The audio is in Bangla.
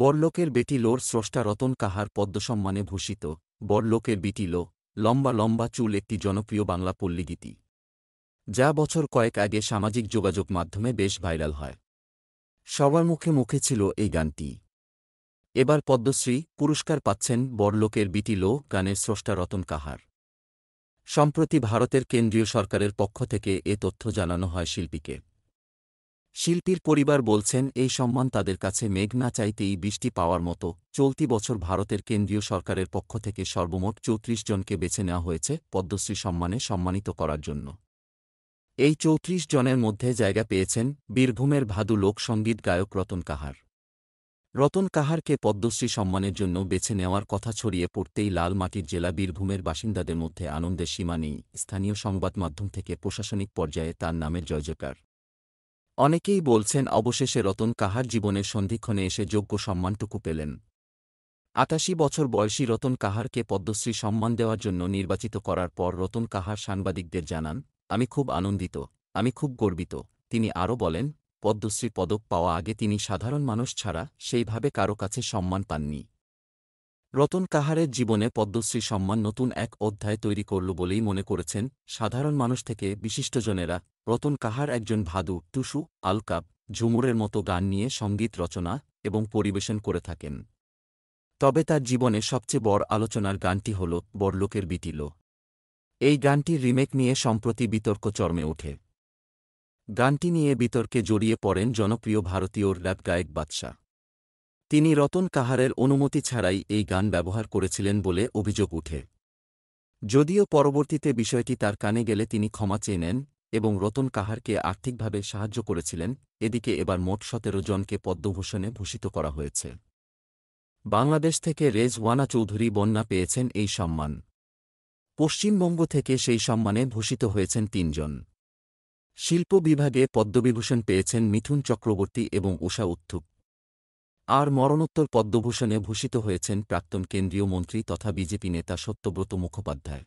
বড়লোকের বেটি লোর স্রষ্টা রতন কাহার পদ্মসম্মানে ভূষিত বড়লোকের বিটি লো লম্বা লম্বা চুল একটি জনপ্রিয় বাংলা পল্লীগীতি যা বছর কয়েক আগে সামাজিক যোগাযোগ মাধ্যমে বেশ ভাইরাল হয় সবার মুখে মুখে ছিল এই গানটি এবার পদ্মশ্রী পুরস্কার পাচ্ছেন বড়লোকের বিটি লো গানের স্রষ্টা রতন কাহার সম্প্রতি ভারতের কেন্দ্রীয় সরকারের পক্ষ থেকে এ তথ্য জানানো হয় শিল্পীকে শিল্পীর পরিবার বলছেন এই সম্মান তাদের কাছে মেঘ না চাইতেই বৃষ্টি পাওয়ার মতো চলতি বছর ভারতের কেন্দ্রীয় সরকারের পক্ষ থেকে সর্বমোট চৌত্রিশ জনকে বেছে নেওয়া হয়েছে পদ্মশ্রী সম্মানে সম্মানিত করার জন্য এই চৌত্রিশ জনের মধ্যে জায়গা পেয়েছেন বীরভূমের ভাদু লোকসঙ্গীত গায়ক রতন কাহার রতন কাহারকে পদ্মশ্রী সম্মানের জন্য বেছে নেওয়ার কথা ছড়িয়ে পড়তেই লালমাটির জেলা বীরভূমের বাসিন্দাদের মধ্যে আনন্দের সীমা নেই স্থানীয় সংবাদমাধ্যম থেকে প্রশাসনিক পর্যায়ে তার নামের জয়জয়কার অনেকেই বলছেন অবশেষে রতন কাহার জীবনের সন্ধিক্ষণে এসে যোগ্য সম্মানটুকু পেলেন আটাশি বছর বয়সী রতন কাহারকে পদ্মশ্রী সম্মান দেওয়ার জন্য নির্বাচিত করার পর রতন কাহার সাংবাদিকদের জানান আমি খুব আনন্দিত আমি খুব গর্বিত তিনি আরও বলেন পদ্মশ্রী পদক পাওয়া আগে তিনি সাধারণ মানুষ ছাড়া সেইভাবে কারো কাছে সম্মান পাননি রতন কাহারের জীবনে পদ্মশ্রী সম্মান নতুন এক অধ্যায় তৈরি করল বলেই মনে করেছেন সাধারণ মানুষ থেকে বিশিষ্টজনেরা রতন কাহার একজন ভাদু টুসু আলকাপ ঝুমুরের মতো গান নিয়ে সঙ্গীত রচনা এবং পরিবেশন করে থাকেন তবে তার জীবনে সবচেয়ে বড় আলোচনার গানটি হল বড়লোকের বিটিল এই গানটির রিমেক নিয়ে সম্প্রতি বিতর্ক চর্মে ওঠে গানটি নিয়ে বিতর্কে জড়িয়ে পড়েন জনপ্রিয় ভারতীয় র্যাপ গায়ক বাদশাহ তিনি রতন কাহারের অনুমতি ছাড়াই এই গান ব্যবহার করেছিলেন বলে অভিযোগ উঠে যদিও পরবর্তীতে বিষয়টি তার কানে গেলে তিনি ক্ষমা চেয়ে নেন এবং রতন কাহারকে আর্থিকভাবে সাহায্য করেছিলেন এদিকে এবার মোট সতেরো জনকে পদ্মভূষণে ভূষিত করা হয়েছে বাংলাদেশ থেকে রেজওয়ানা চৌধুরী বন্যা পেয়েছেন এই সম্মান পশ্চিমবঙ্গ থেকে সেই সম্মানে ভূষিত হয়েছেন তিনজন শিল্প বিভাগে পদ্মবিভূষণ পেয়েছেন মিথুন চক্রবর্তী এবং উষা উত্থুক আর মরণোত্তর পদ্মভূষণে ভূষিত হয়েছেন প্রাক্তন কেন্দ্রীয় মন্ত্রী তথা বিজেপি নেতা সত্যব্রত মুখোপাধ্যায়